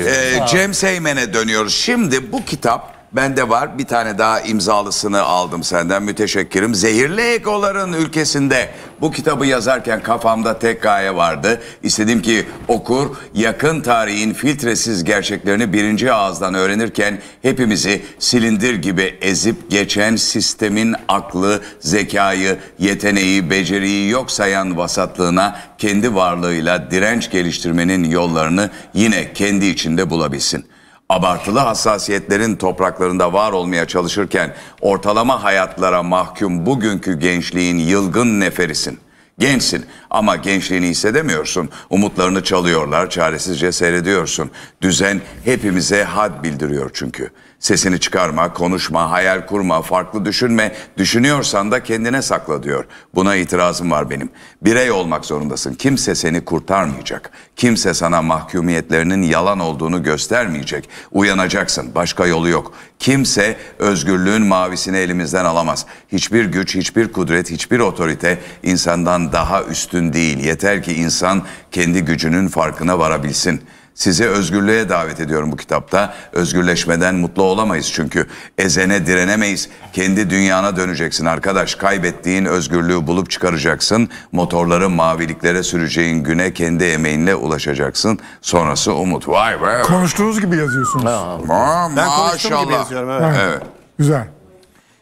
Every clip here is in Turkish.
Ee, Cem Seymen'e dönüyoruz. Şimdi bu kitap Bende var bir tane daha imzalısını aldım senden müteşekkirim. Zehirli ekoların ülkesinde bu kitabı yazarken kafamda tek gaye vardı. İstedim ki okur yakın tarihin filtresiz gerçeklerini birinci ağızdan öğrenirken hepimizi silindir gibi ezip geçen sistemin aklı, zekayı, yeteneği, beceriyi yok sayan vasatlığına kendi varlığıyla direnç geliştirmenin yollarını yine kendi içinde bulabilsin abartılı hassasiyetlerin topraklarında var olmaya çalışırken ortalama hayatlara mahkum bugünkü gençliğin yılgın neferisin. Gençsin ama gençliğini hissedemiyorsun. Umutlarını çalıyorlar, çaresizce seyrediyorsun. Düzen hepimize had bildiriyor çünkü. Sesini çıkarma, konuşma, hayal kurma, farklı düşünme, düşünüyorsan da kendine sakla diyor. Buna itirazım var benim. Birey olmak zorundasın. Kimse seni kurtarmayacak. Kimse sana mahkumiyetlerinin yalan olduğunu göstermeyecek. Uyanacaksın. Başka yolu yok. Kimse özgürlüğün mavisini elimizden alamaz. Hiçbir güç, hiçbir kudret, hiçbir otorite insandan daha üstün mümkün değil. Yeter ki insan kendi gücünün farkına varabilsin. Sizi özgürlüğe davet ediyorum bu kitapta. Özgürleşmeden mutlu olamayız çünkü. Ezene direnemeyiz. Kendi dünyana döneceksin arkadaş. Kaybettiğin özgürlüğü bulup çıkaracaksın. Motorları maviliklere süreceğin güne kendi emeğinle ulaşacaksın. Sonrası umut. Vay be. Konuştuğunuz gibi yazıyorsunuz. Ha, Ma ben konuştuğum gibi yazıyorum evet. evet. Güzel.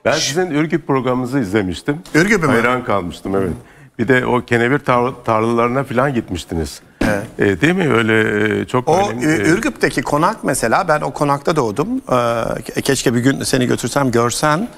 Ben sizin Ürgüp programınızı izlemiştim. Ürgüp'ü Hayran kalmıştım evet. Bir de o kenevir tar- tarlalarına falan gitmiştiniz. E, değil mi öyle e, çok o, önemli. O e, Ürgüp'teki konak mesela ben o konakta doğdum. E, keşke bir gün seni götürsem görsen.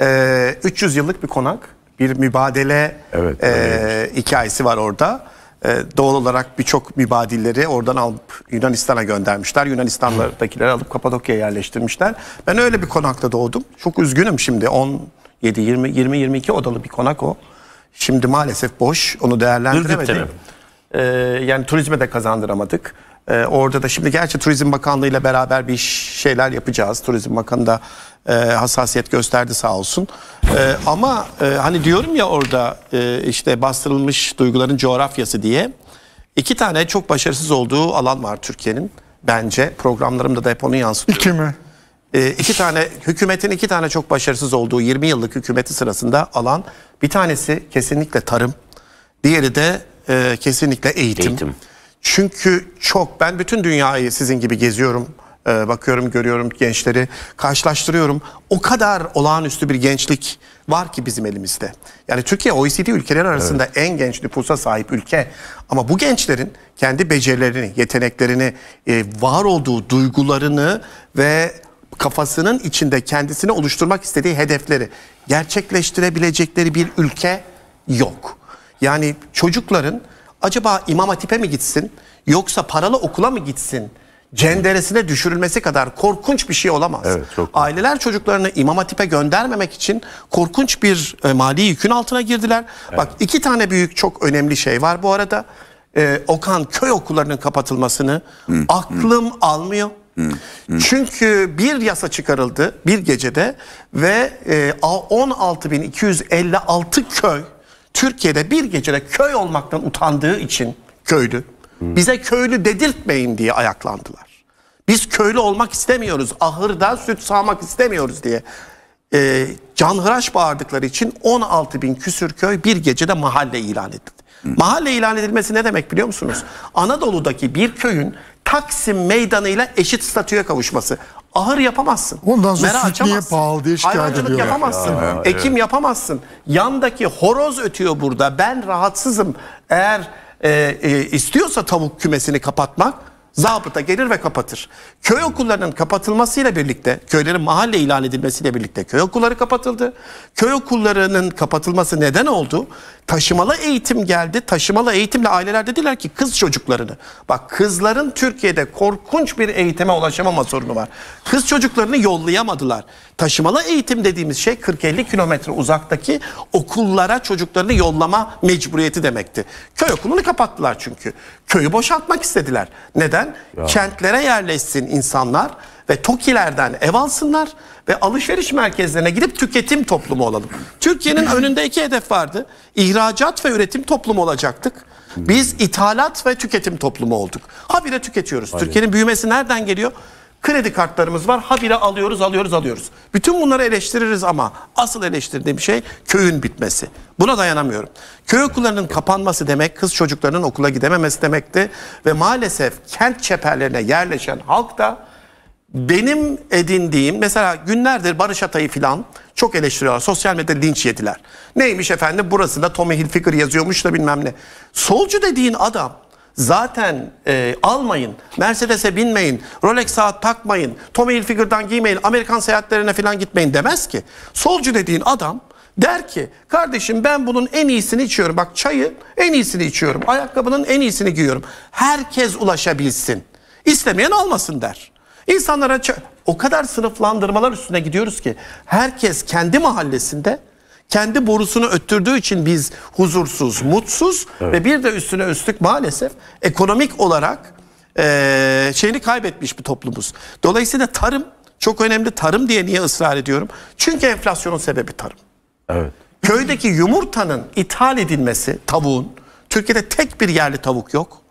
E, 300 yıllık bir konak. Bir mübadele evet, e, hikayesi var orada. E, doğal olarak birçok mübadilleri oradan alıp Yunanistan'a göndermişler. Yunanistan'dakileri alıp Kapadokya'ya yerleştirmişler. Ben öyle bir konakta doğdum. Çok üzgünüm şimdi 17, 20, 20, 22 odalı bir konak o. Şimdi maalesef boş. Onu değerlendiremedik. Ee, yani turizme de kazandıramadık. Ee, orada da şimdi gerçi Turizm Bakanlığı ile beraber bir şeyler yapacağız. Turizm Bakanı da e, hassasiyet gösterdi sağ olsun. E, ama e, hani diyorum ya orada e, işte bastırılmış duyguların coğrafyası diye iki tane çok başarısız olduğu alan var Türkiye'nin bence. Programlarımda da hep onu yansıtıyorum. İki mi? e, iki tane hükümetin iki tane çok başarısız olduğu 20 yıllık hükümeti sırasında alan bir tanesi kesinlikle tarım, diğeri de e, kesinlikle eğitim. eğitim. Çünkü çok ben bütün dünyayı sizin gibi geziyorum e, bakıyorum görüyorum gençleri karşılaştırıyorum. O kadar olağanüstü bir gençlik var ki bizim elimizde. Yani Türkiye OECD ülkeleri arasında evet. en genç nüfusa sahip ülke. Ama bu gençlerin kendi becerilerini, yeteneklerini, e, var olduğu duygularını ve kafasının içinde kendisine oluşturmak istediği hedefleri gerçekleştirebilecekleri bir ülke yok. Yani çocukların acaba İmam Hatip'e mi gitsin yoksa paralı okula mı gitsin? cenderesine düşürülmesi kadar korkunç bir şey olamaz. Evet, çok Aileler çocuklarını İmam Hatip'e göndermemek için korkunç bir e, mali yükün altına girdiler. Evet. Bak iki tane büyük çok önemli şey var bu arada. Ee, Okan köy okullarının kapatılmasını hı, aklım hı. almıyor. Çünkü bir yasa çıkarıldı bir gecede ve 16.256 e, köy Türkiye'de bir gecede köy olmaktan utandığı için köylü. Bize köylü dedirtmeyin diye ayaklandılar. Biz köylü olmak istemiyoruz. Ahırda süt sağmak istemiyoruz diye. E, canhıraş bağırdıkları için 16 bin küsür köy bir gecede mahalle ilan edildi. Hı. Mahalle ilan edilmesi ne demek biliyor musunuz? Anadolu'daki bir köyün Taksim meydanıyla eşit statüye kavuşması. Ahır yapamazsın. Ondan sonra Mera süt niye pahalı diye şikayet ediyor. yapamazsın. Ya, ya, Ekim evet. yapamazsın. Yandaki horoz ötüyor burada. Ben rahatsızım. Eğer e, e, istiyorsa tavuk kümesini kapatmak zabıta gelir ve kapatır. Köy okullarının kapatılmasıyla birlikte, köylerin mahalle ilan edilmesiyle birlikte köy okulları kapatıldı. Köy okullarının kapatılması neden oldu? Taşımalı eğitim geldi. Taşımalı eğitimle aileler dediler ki kız çocuklarını. Bak kızların Türkiye'de korkunç bir eğitime ulaşamama sorunu var. Kız çocuklarını yollayamadılar. Taşımalı eğitim dediğimiz şey 40-50 kilometre uzaktaki okullara çocuklarını yollama mecburiyeti demekti. Köy okulunu kapattılar çünkü. Köyü boşaltmak istediler. Neden? yerden ya. kentlere yerleşsin insanlar ve TOKİ'lerden ev alsınlar ve alışveriş merkezlerine gidip tüketim toplumu olalım. Türkiye'nin önünde iki hedef vardı. İhracat ve üretim toplumu olacaktık. Biz hmm. ithalat ve tüketim toplumu olduk. Habire tüketiyoruz. Aynen. Türkiye'nin büyümesi nereden geliyor? Kredi kartlarımız var. Habire alıyoruz, alıyoruz, alıyoruz. Bütün bunları eleştiririz ama asıl eleştirdiğim şey köyün bitmesi. Buna dayanamıyorum. Köy okullarının kapanması demek kız çocuklarının okula gidememesi demekti. Ve maalesef kent çeperlerine yerleşen halk da benim edindiğim mesela günlerdir Barış Atay'ı filan çok eleştiriyorlar. Sosyal medyada linç yediler. Neymiş efendim Burasında da Tommy Hilfiger yazıyormuş da bilmem ne. Solcu dediğin adam Zaten e, almayın, Mercedes'e binmeyin, Rolex saat takmayın, Tommy Hilfiger'dan giymeyin, Amerikan seyahatlerine falan gitmeyin demez ki. Solcu dediğin adam der ki kardeşim ben bunun en iyisini içiyorum. Bak çayı en iyisini içiyorum, ayakkabının en iyisini giyiyorum. Herkes ulaşabilsin, İstemeyen almasın der. İnsanlara o kadar sınıflandırmalar üstüne gidiyoruz ki herkes kendi mahallesinde kendi borusunu öttürdüğü için biz huzursuz, mutsuz evet. ve bir de üstüne üstlük maalesef ekonomik olarak e, şeyini kaybetmiş bir toplumuz. Dolayısıyla tarım çok önemli. Tarım diye niye ısrar ediyorum? Çünkü enflasyonun sebebi tarım. Evet. Köydeki yumurtanın ithal edilmesi, tavuğun, Türkiye'de tek bir yerli tavuk yok.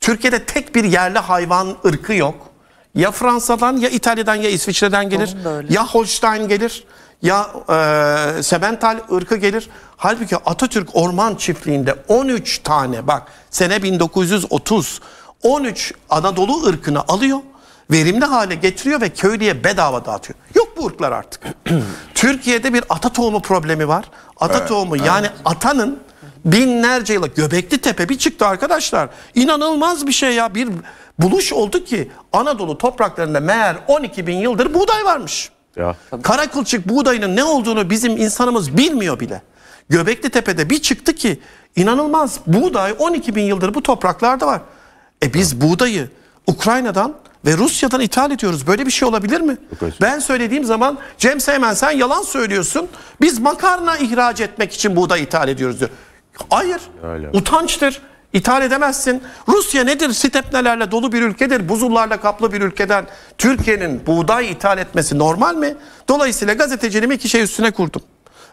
Türkiye'de tek bir yerli hayvan ırkı yok. Ya Fransa'dan ya İtalya'dan ya İsviçre'den gelir. Ya Holstein gelir ya e, Sebental ırkı gelir. Halbuki Atatürk Orman Çiftliği'nde 13 tane bak sene 1930 13 Anadolu ırkını alıyor verimli hale getiriyor ve köylüye bedava dağıtıyor. Yok bu ırklar artık. Türkiye'de bir ata tohumu problemi var. Ata evet, tohumu evet. yani atanın binlerce yıla Göbekli Tepe bir çıktı arkadaşlar. İnanılmaz bir şey ya bir buluş oldu ki Anadolu topraklarında meğer 12 bin yıldır buğday varmış. Ya. Kara buğdayının ne olduğunu bizim insanımız bilmiyor bile. Göbekli Tepe'de bir çıktı ki inanılmaz buğday 12 bin yıldır bu topraklarda var. E biz ya. buğdayı Ukrayna'dan ve Rusya'dan ithal ediyoruz. Böyle bir şey olabilir mi? Yok, ben söylediğim zaman Cem Seymen sen yalan söylüyorsun. Biz makarna ihraç etmek için buğday ithal ediyoruz diyor. Hayır. Öyle. Utançtır. İthal edemezsin. Rusya nedir? Stepnelerle dolu bir ülkedir. Buzullarla kaplı bir ülkeden Türkiye'nin buğday ithal etmesi normal mi? Dolayısıyla gazeteciliğimi iki şey üstüne kurdum.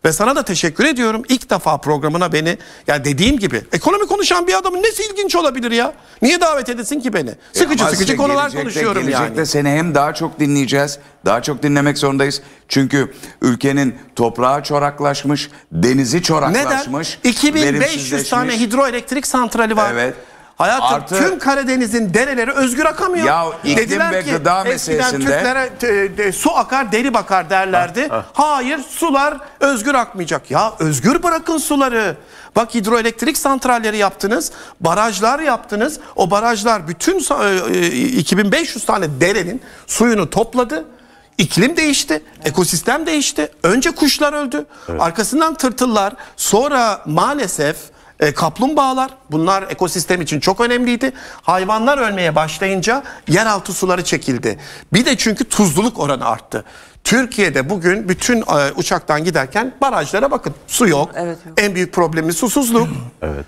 Ve sana da teşekkür ediyorum. İlk defa programına beni ya dediğim gibi ekonomi konuşan bir adamın nesi ilginç olabilir ya? Niye davet edesin ki beni? E, sıkıcı sıkıcı konular konuşuyorum gelecekte yani. Gelecekte seni hem daha çok dinleyeceğiz. Daha çok dinlemek zorundayız. Çünkü ülkenin toprağı çoraklaşmış, denizi çoraklaşmış. Neden? 2500 tane hidroelektrik santrali var. Evet. Hayatım Artı, tüm Karadeniz'in dereleri özgür akamıyor. Ya iklim Dediler ve ki, gıda meselesinde. Türklere e, de, su akar deri bakar derlerdi. Ah, ah. Hayır sular özgür akmayacak. Ya özgür bırakın suları. Bak hidroelektrik santralleri yaptınız. Barajlar yaptınız. O barajlar bütün e, 2500 e, tane derenin suyunu topladı. İklim değişti, ekosistem değişti. Önce kuşlar öldü. Evet. Arkasından tırtıllar, sonra maalesef e, kaplumbağalar bunlar ekosistem için çok önemliydi. Hayvanlar ölmeye başlayınca yeraltı suları çekildi. Bir de çünkü tuzluluk oranı arttı. Türkiye'de bugün bütün e, uçaktan giderken barajlara bakın. Su yok. Evet, yok. En büyük problemi susuzluk. evet.